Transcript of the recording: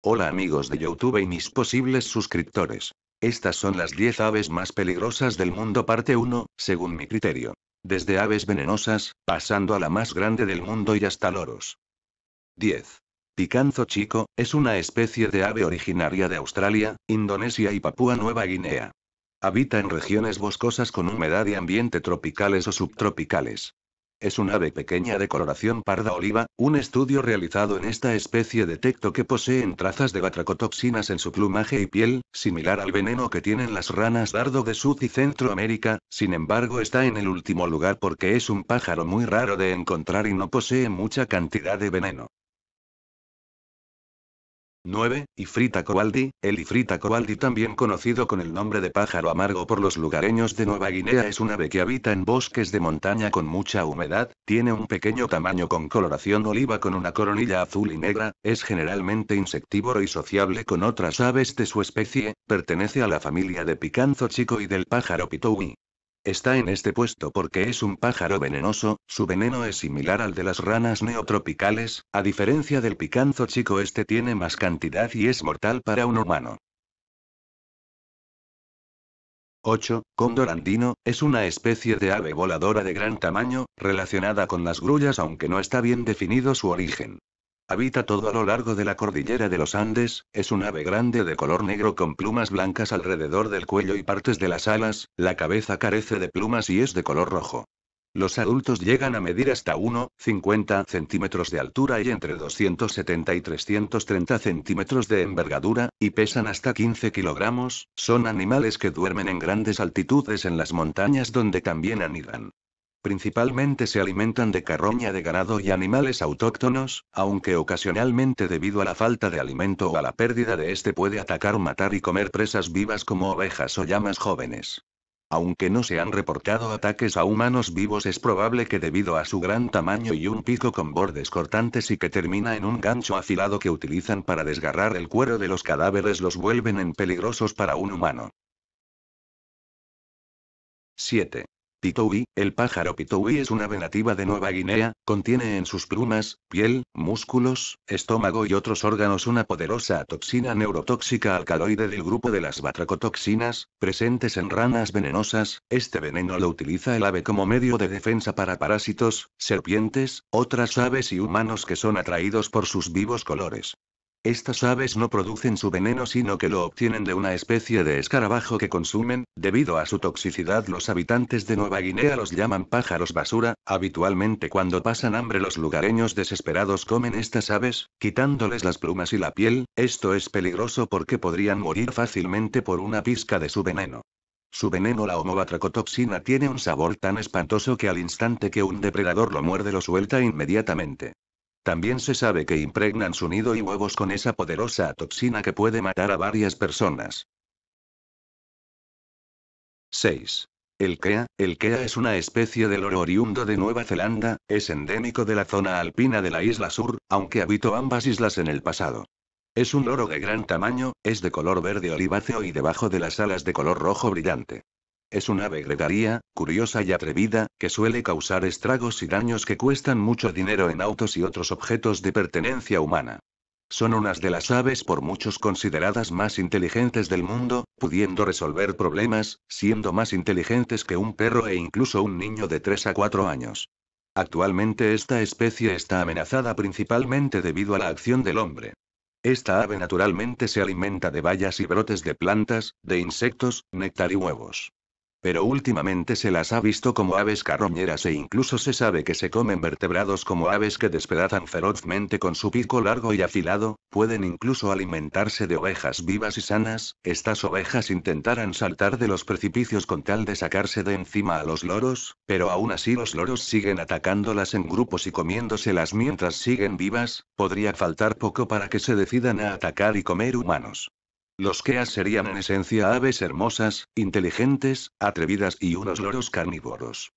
Hola amigos de YouTube y mis posibles suscriptores. Estas son las 10 aves más peligrosas del mundo parte 1, según mi criterio. Desde aves venenosas, pasando a la más grande del mundo y hasta loros. 10. Picanzo chico, es una especie de ave originaria de Australia, Indonesia y Papúa Nueva Guinea. Habita en regiones boscosas con humedad y ambiente tropicales o subtropicales. Es un ave pequeña de coloración parda oliva, un estudio realizado en esta especie detectó que poseen trazas de batracotoxinas en su plumaje y piel, similar al veneno que tienen las ranas dardo de Sud y Centroamérica, sin embargo está en el último lugar porque es un pájaro muy raro de encontrar y no posee mucha cantidad de veneno. 9. Ifrita Cobaldi, el Ifrita Cobaldi también conocido con el nombre de pájaro amargo por los lugareños de Nueva Guinea es un ave que habita en bosques de montaña con mucha humedad, tiene un pequeño tamaño con coloración oliva con una coronilla azul y negra, es generalmente insectívoro y sociable con otras aves de su especie, pertenece a la familia de picanzo chico y del pájaro pitoui. Está en este puesto porque es un pájaro venenoso, su veneno es similar al de las ranas neotropicales, a diferencia del picanzo chico este tiene más cantidad y es mortal para un humano. 8. Cóndor andino, es una especie de ave voladora de gran tamaño, relacionada con las grullas aunque no está bien definido su origen. Habita todo a lo largo de la cordillera de los Andes, es un ave grande de color negro con plumas blancas alrededor del cuello y partes de las alas, la cabeza carece de plumas y es de color rojo. Los adultos llegan a medir hasta 1,50 centímetros de altura y entre 270 y 330 centímetros de envergadura, y pesan hasta 15 kilogramos, son animales que duermen en grandes altitudes en las montañas donde también anidan principalmente se alimentan de carroña de ganado y animales autóctonos, aunque ocasionalmente debido a la falta de alimento o a la pérdida de este puede atacar, matar y comer presas vivas como ovejas o llamas jóvenes. Aunque no se han reportado ataques a humanos vivos es probable que debido a su gran tamaño y un pico con bordes cortantes y que termina en un gancho afilado que utilizan para desgarrar el cuero de los cadáveres los vuelven en peligrosos para un humano. 7. Pitouí, el pájaro pitouí es una ave nativa de Nueva Guinea, contiene en sus plumas, piel, músculos, estómago y otros órganos una poderosa toxina neurotóxica alcaloide del grupo de las batracotoxinas, presentes en ranas venenosas, este veneno lo utiliza el ave como medio de defensa para parásitos, serpientes, otras aves y humanos que son atraídos por sus vivos colores. Estas aves no producen su veneno sino que lo obtienen de una especie de escarabajo que consumen, debido a su toxicidad los habitantes de Nueva Guinea los llaman pájaros basura, habitualmente cuando pasan hambre los lugareños desesperados comen estas aves, quitándoles las plumas y la piel, esto es peligroso porque podrían morir fácilmente por una pizca de su veneno. Su veneno la homobatracotoxina tiene un sabor tan espantoso que al instante que un depredador lo muerde lo suelta inmediatamente. También se sabe que impregnan su nido y huevos con esa poderosa toxina que puede matar a varias personas. 6. El Kea. El Kea es una especie de loro oriundo de Nueva Zelanda, es endémico de la zona alpina de la isla sur, aunque habitó ambas islas en el pasado. Es un loro de gran tamaño, es de color verde oliváceo y debajo de las alas de color rojo brillante. Es una ave gregaria, curiosa y atrevida, que suele causar estragos y daños que cuestan mucho dinero en autos y otros objetos de pertenencia humana. Son unas de las aves por muchos consideradas más inteligentes del mundo, pudiendo resolver problemas, siendo más inteligentes que un perro e incluso un niño de 3 a 4 años. Actualmente esta especie está amenazada principalmente debido a la acción del hombre. Esta ave naturalmente se alimenta de bayas y brotes de plantas, de insectos, néctar y huevos. Pero últimamente se las ha visto como aves carroñeras e incluso se sabe que se comen vertebrados como aves que despedazan ferozmente con su pico largo y afilado, pueden incluso alimentarse de ovejas vivas y sanas, estas ovejas intentarán saltar de los precipicios con tal de sacarse de encima a los loros, pero aún así los loros siguen atacándolas en grupos y comiéndoselas mientras siguen vivas, podría faltar poco para que se decidan a atacar y comer humanos. Los Keas serían en esencia aves hermosas, inteligentes, atrevidas y unos loros carnívoros.